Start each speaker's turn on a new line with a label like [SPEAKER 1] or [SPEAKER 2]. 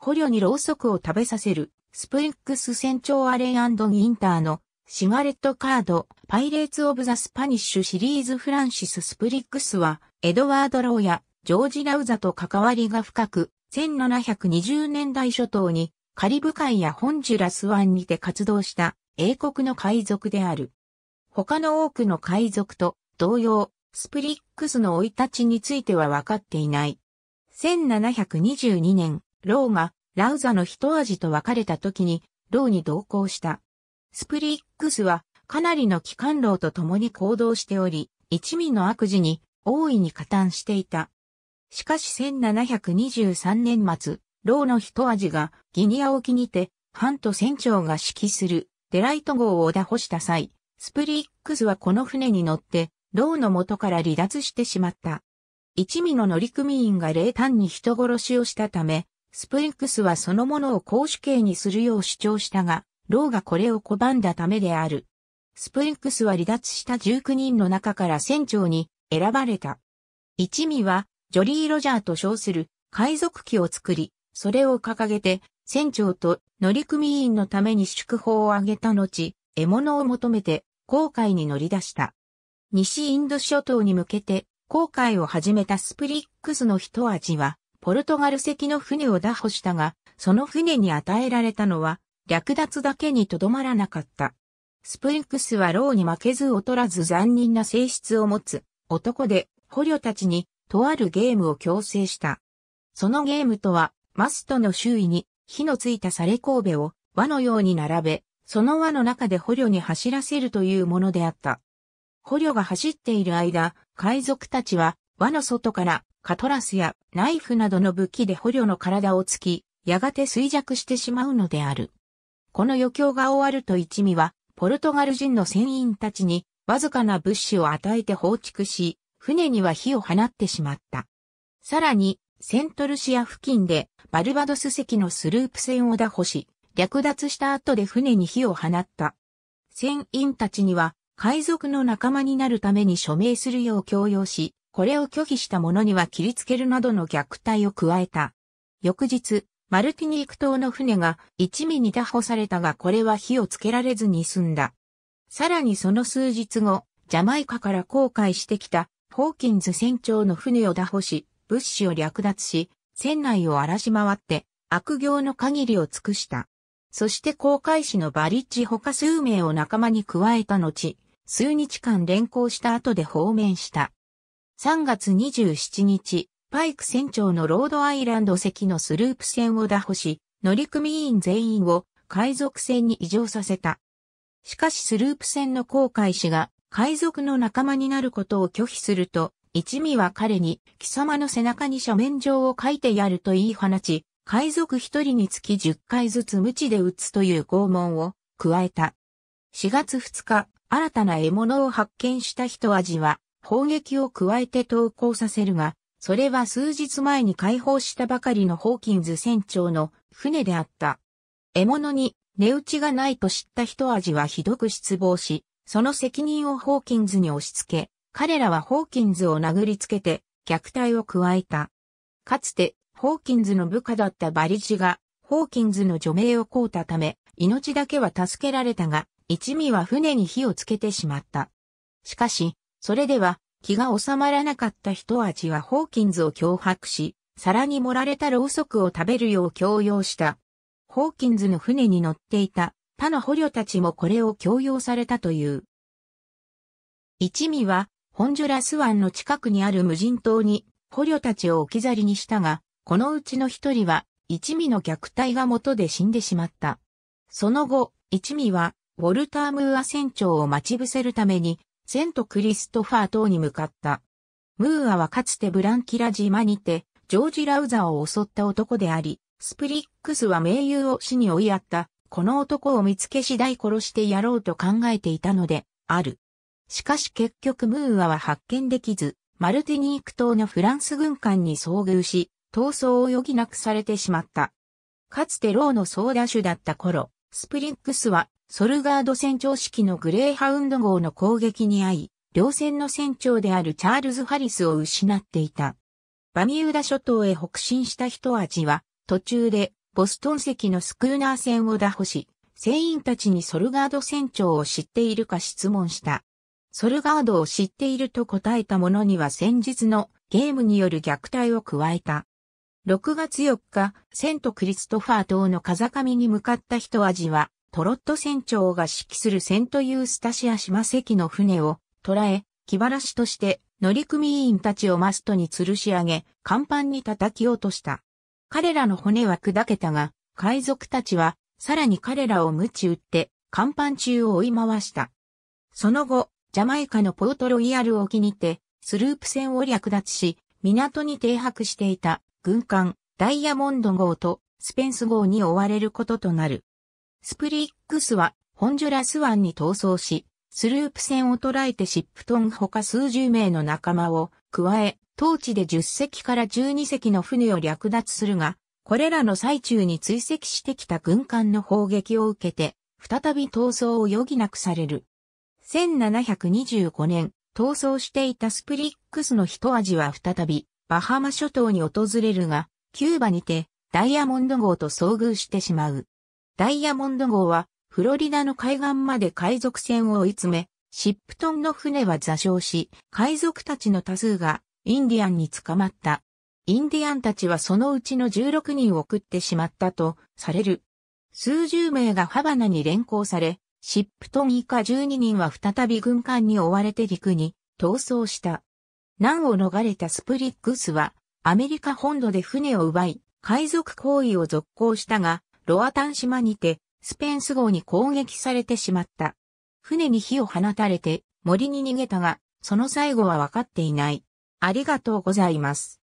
[SPEAKER 1] 捕虜にろうそくを食べさせる、スプリックス船長アレイギンターのシガレットカード、パイレーツ・オブ・ザ・スパニッシュシリーズフランシス・スプリックスは、エドワード・ローやジョージ・ラウザと関わりが深く、1720年代初頭にカリブ海やホンジュラス湾にて活動した英国の海賊である。他の多くの海賊と同様、スプリックスの生い立ちについては分かっていない。1722年、ローがラウザの一味と別れた時にローに同行した。スプリックスはかなりの機関牢と共に行動しており、一味の悪事に大いに加担していた。しかし1723年末、ローの一味がギニア沖にて、ハント船長が指揮するデライト号を打破した際、スプリックスはこの船に乗って、ローの元から離脱してしまった。一味の乗組員が冷淡に人殺しをしたため、スプリンクスはそのものを公主刑にするよう主張したが、ローがこれを拒んだためである。スプリンクスは離脱した19人の中から船長に選ばれた。一味は、ジョリー・ロジャーと称する海賊機を作り、それを掲げて、船長と乗組員のために祝砲を挙げた後、獲物を求めて、航海に乗り出した。西インド諸島に向けて、航海を始めたスプリックスの一味は、ポルトガル籍の船を拿捕したが、その船に与えられたのは、略奪だけにとどまらなかった。スプリンクスは牢に負けず劣らず残忍な性質を持つ男で捕虜たちにとあるゲームを強制した。そのゲームとは、マストの周囲に火のついたサレコーベを輪のように並べ、その輪の中で捕虜に走らせるというものであった。捕虜が走っている間、海賊たちは輪の外からカトラスやナイフなどの武器で捕虜の体を突き、やがて衰弱してしまうのである。この余興が終わると一味は、ポルトガル人の船員たちに、わずかな物資を与えて放逐し、船には火を放ってしまった。さらに、セントルシア付近で、バルバドス席のスループ船を打破し、略奪した後で船に火を放った。船員たちには、海賊の仲間になるために署名するよう強要し、これを拒否した者には切りつけるなどの虐待を加えた。翌日、マルティニーク島の船が一味に拿捕されたがこれは火をつけられずに済んだ。さらにその数日後、ジャマイカから航海してきたホーキンズ船長の船を拿捕し、物資を略奪し、船内を荒らし回って悪行の限りを尽くした。そして航海士のバリッジ他数名を仲間に加えた後、数日間連行した後で放免した。3月27日、パイク船長のロードアイランド席のスループ船を打破し、乗組員全員を海賊船に移乗させた。しかしスループ船の航海士が海賊の仲間になることを拒否すると、一味は彼に貴様の背中に斜面状を書いてやると言い放ち、海賊一人につき10回ずつ無知で撃つという拷問を加えた。4月2日、新たな獲物を発見した一味は、砲撃を加えて投降させるが、それは数日前に解放したばかりのホーキンズ船長の船であった。獲物に値打ちがないと知った一味はひどく失望し、その責任をホーキンズに押し付け、彼らはホーキンズを殴りつけて虐待を加えた。かつて、ホーキンズの部下だったバリジが、ホーキンズの除名を請うたため、命だけは助けられたが、一味は船に火をつけてしまった。しかし、それでは、気が収まらなかった一味はホーキンズを脅迫し、皿に盛られたろうそくを食べるよう強要した。ホーキンズの船に乗っていた他の捕虜たちもこれを強要されたという。一味は、ホンジュラス湾の近くにある無人島に捕虜たちを置き去りにしたが、このうちの一人は、一味の虐待が元で死んでしまった。その後、一味は、ウォルター・ムーア船長を待ち伏せるために、セントクリストファー島に向かった。ムーアはかつてブランキラ島にて、ジョージ・ラウザーを襲った男であり、スプリックスは盟友を死に追いやった、この男を見つけ次第殺してやろうと考えていたので、ある。しかし結局ムーアは発見できず、マルティニーク島のフランス軍艦に遭遇し、逃走を余儀なくされてしまった。かつてローの総打手だった頃、スプリックスはソルガード船長式のグレーハウンド号の攻撃に遭い、両船の船長であるチャールズ・ハリスを失っていた。バミューダ諸島へ北進した一味は、途中でボストン席のスクーナー船を打破し、船員たちにソルガード船長を知っているか質問した。ソルガードを知っていると答えた者には先日のゲームによる虐待を加えた。6月4日、セントクリストファー島の風上に向かった一味は、トロット船長が指揮するセントユースタシア島席の船を捕らえ、気晴らしとして乗組員たちをマストに吊るし上げ、甲板に叩き落とした。彼らの骨は砕けたが、海賊たちはさらに彼らを鞭打って甲板中を追い回した。その後、ジャマイカのポートロイヤル沖にて、スループ船を略奪し、港に停泊していた軍艦ダイヤモンド号とスペンス号に追われることとなる。スプリックスはホンジュラス湾に逃走し、スループ船を捉えてシップトン他数十名の仲間を加え、当地で10隻から12隻の船を略奪するが、これらの最中に追跡してきた軍艦の砲撃を受けて、再び逃走を余儀なくされる。1725年、逃走していたスプリックスの一味は再び、バハマ諸島に訪れるが、キューバにて、ダイヤモンド号と遭遇してしまう。ダイヤモンド号は、フロリダの海岸まで海賊船を追い詰め、シップトンの船は座礁し、海賊たちの多数がインディアンに捕まった。インディアンたちはそのうちの16人を食ってしまったとされる。数十名がハバナに連行され、シップトン以下12人は再び軍艦に追われて陸に逃走した。難を逃れたスプリックスはアメリカ本土で船を奪い、海賊行為を続行したが、ロアタン島にて、スペンス号に攻撃されてしまった。船に火を放たれて、森に逃げたが、その最後は分かっていない。ありがとうございます。